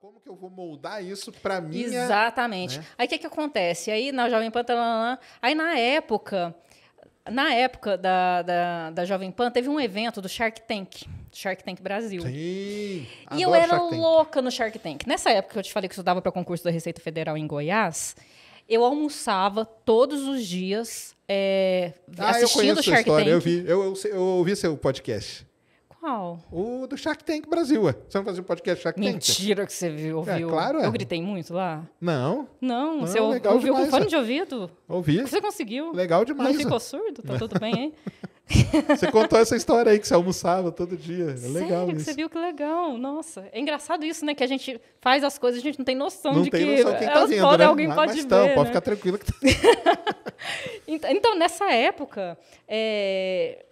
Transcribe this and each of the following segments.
como que eu vou moldar isso para mim? Minha... Exatamente. Né? Aí o que, que acontece? Aí na Jovem Pan, aí na época, na época da, da, da Jovem Pan, teve um evento do Shark Tank. Shark Tank Brasil. Sim, e eu era louca no Shark Tank. Nessa época que eu te falei que estudava para o concurso da Receita Federal em Goiás, eu almoçava todos os dias é, ah, assistindo eu Shark Tank. Eu vi, eu, eu, eu ouvi seu podcast. Qual? O do Shark Tank Brasil, Você não fazia o podcast Shark Mentira Tank? Mentira que você viu, é, ouviu. É, claro, é. Eu gritei muito lá? Não. Não, não você legal ouviu demais, com fone é. de ouvido? Ouvi. Você conseguiu. Legal demais. Não é. ficou surdo? Tá tudo bem, hein? Você contou essa história aí que você almoçava todo dia. É Sério, legal isso. Você viu que legal. Nossa, é engraçado isso, né? Que a gente faz as coisas, a gente não tem noção não de tem que noção quem tá vendo, podem, né? alguém mas, ah, pode mas ver. Tão, né? Pode ficar tranquilo. Que tá... Então, então, nessa época, é,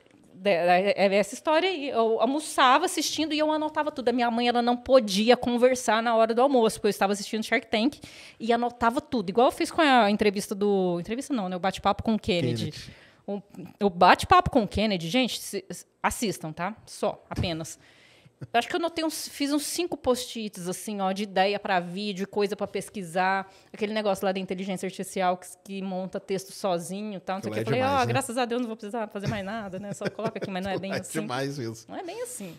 era é, é essa história aí. Eu almoçava assistindo e eu anotava tudo. A minha mãe ela não podia conversar na hora do almoço, porque eu estava assistindo Shark Tank e anotava tudo. Igual eu fiz com a entrevista do. Entrevista não, né? O bate-papo com o Kennedy. Kennedy. O, o bate-papo com o Kennedy, gente, assistam, tá? Só, apenas. Eu acho que eu notei uns, fiz uns cinco post-its, assim, ó, de ideia para vídeo, coisa para pesquisar, aquele negócio lá da inteligência artificial que, que monta texto sozinho tal. Não sei o que. É eu falei, ó, oh, né? graças a Deus não vou precisar fazer mais nada, né? Só coloca aqui, mas não é bem é assim. demais isso. Não é bem assim.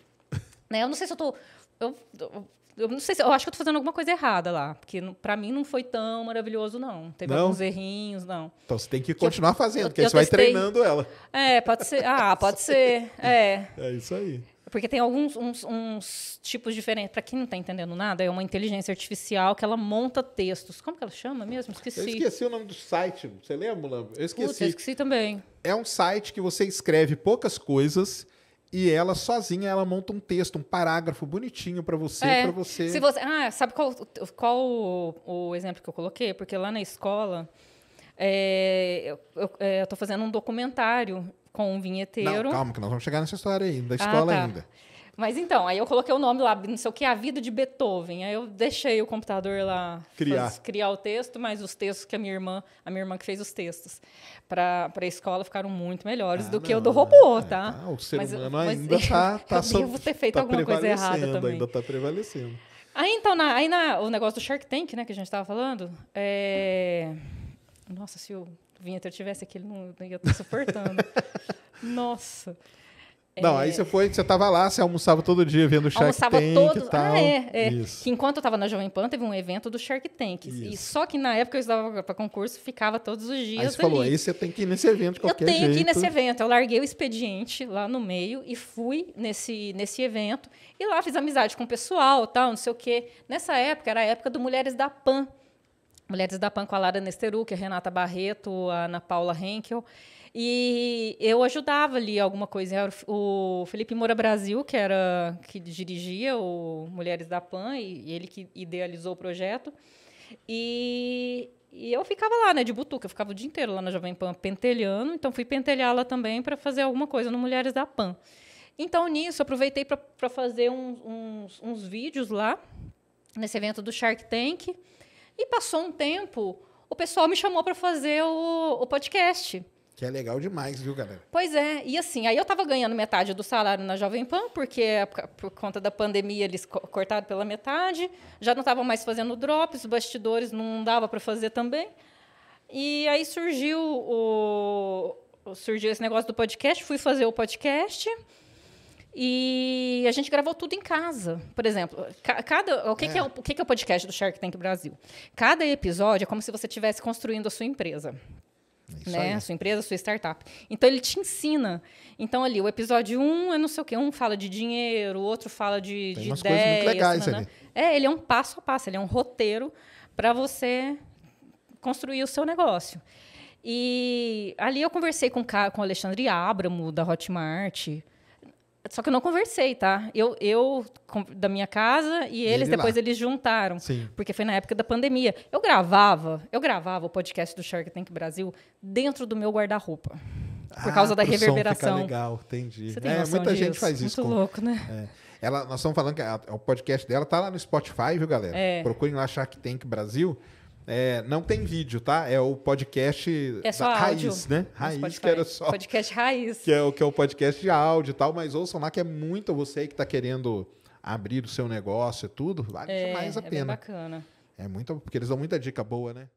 né? Eu não sei se eu tô. Eu, eu, eu não sei se. Eu acho que eu tô fazendo alguma coisa errada lá. Porque para mim não foi tão maravilhoso, não. Teve não? alguns errinhos, não. Então você tem que continuar que eu, fazendo, porque você testei... vai treinando ela. É, pode ser. Ah, pode ser. É. É isso aí. Porque tem alguns uns, uns tipos diferentes. Para quem não está entendendo nada, é uma inteligência artificial que ela monta textos. Como que ela chama mesmo? Esqueci. Eu esqueci o nome do site. Você lembra, Eu esqueci. Puta, eu esqueci também. É um site que você escreve poucas coisas e ela sozinha ela monta um texto, um parágrafo bonitinho para você, é, para você. Se você, ah, sabe qual, qual o, o, exemplo que eu coloquei? Porque lá na escola é, eu, estou é, fazendo um documentário com um vinheteiro. Não, calma, que nós vamos chegar nessa história aí, da ah, escola ah, tá. ainda. Mas então, aí eu coloquei o nome lá, não sei o que, A Vida de Beethoven. Aí eu deixei o computador lá criar, faz, criar o texto, mas os textos que a minha irmã, a minha irmã que fez os textos para a escola ficaram muito melhores ah, do não, que o do é, robô, é, tá? Ah, O ser mas, humano mas, ainda está tá, Eu devo ter feito tá alguma coisa errada também. Ainda está prevalecendo. Aí ah, então, na, aí na, o negócio do Shark Tank, né, que a gente estava falando, é... Nossa, se o Vinheta, eu tivesse aquele, ele não, não ia estar suportando. Nossa. Não, é... aí você foi, você estava lá, você almoçava todo dia vendo o Shark almoçava Tank todo... e Ah, é. é. Que enquanto eu estava na Jovem Pan, teve um evento do Shark Tank. Isso. E só que na época eu estava para concurso, ficava todos os dias Aí você ali. falou, aí você tem que ir nesse evento de qualquer jeito. Eu tenho jeito. que ir nesse evento. Eu larguei o expediente lá no meio e fui nesse, nesse evento. E lá fiz amizade com o pessoal, tal, não sei o quê. Nessa época, era a época do Mulheres da Pan. Mulheres da PAN com a Lara Nesteruk, é a Renata Barreto, a Ana Paula Henkel. E eu ajudava ali alguma coisa. O Felipe Moura Brasil, que era que dirigia o Mulheres da PAN, e ele que idealizou o projeto. E, e eu ficava lá, né, de butuca. Eu ficava o dia inteiro lá na Jovem Pan pentelhando. Então, fui pentelhá-la também para fazer alguma coisa no Mulheres da PAN. Então, nisso, aproveitei para fazer uns, uns, uns vídeos lá, nesse evento do Shark Tank. E passou um tempo, o pessoal me chamou para fazer o, o podcast. Que é legal demais, viu, galera? Pois é. E assim, aí eu estava ganhando metade do salário na Jovem Pan, porque por conta da pandemia eles cortaram pela metade. Já não estavam mais fazendo drops, os bastidores não dava para fazer também. E aí surgiu o surgiu esse negócio do podcast, fui fazer o podcast. E a gente gravou tudo em casa. Por exemplo, cada, o, que, é. que é, é. o, que, é o podcast do Shark Tank Brasil? Cada episódio é como se você estivesse construindo a sua empresa. É isso né? Aí. Sua empresa, sua startup. Então ele te ensina. Então ali, o episódio 1 um é não sei o quê. Um fala de dinheiro, o outro fala de, Tem de ideias. Coisas muito legais né? ali. É, ele é um passo a passo, ele é um roteiro para você construir o seu negócio. E ali eu conversei com, com o Alexandre Abramo, da Hotmart, só que eu não conversei, tá? Eu, eu da minha casa e eles, ele depois lá. eles juntaram. Sim. Porque foi na época da pandemia. Eu gravava, eu gravava o podcast do Shark Tank Brasil dentro do meu guarda-roupa. Por ah, causa da reverberação. Som legal, entendi. Você tem é, muita disso? gente faz isso. Muito com... louco, né? É. Ela, nós estamos falando que a, o podcast dela tá lá no Spotify, viu, galera? É. Procurem lá Shark Tank Brasil. É, não tem vídeo, tá? É o podcast é raiz, né? Raiz, que era só. Podcast raiz. Que é, o, que é o podcast de áudio e tal, mas ouçam lá que é muito você que está querendo abrir o seu negócio e tudo. Vale é, demais a é pena. É bacana. É muito, porque eles dão muita dica boa, né?